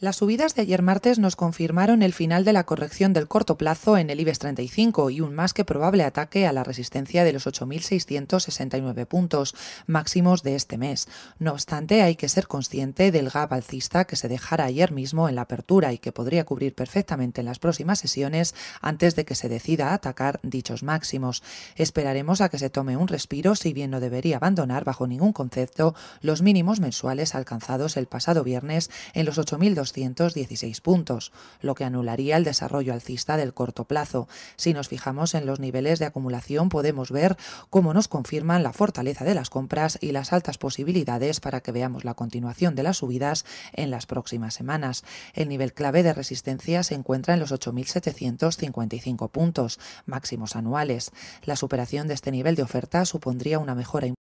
Las subidas de ayer martes nos confirmaron el final de la corrección del corto plazo en el IBEX 35 y un más que probable ataque a la resistencia de los 8.669 puntos máximos de este mes. No obstante, hay que ser consciente del gap alcista que se dejara ayer mismo en la apertura y que podría cubrir perfectamente en las próximas sesiones antes de que se decida atacar dichos máximos. Esperaremos a que se tome un respiro, si bien no debería abandonar bajo ningún concepto los mínimos mensuales alcanzados el pasado viernes en los 8.200 216 puntos, lo que anularía el desarrollo alcista del corto plazo. Si nos fijamos en los niveles de acumulación podemos ver cómo nos confirman la fortaleza de las compras y las altas posibilidades para que veamos la continuación de las subidas en las próximas semanas. El nivel clave de resistencia se encuentra en los 8.755 puntos, máximos anuales. La superación de este nivel de oferta supondría una mejora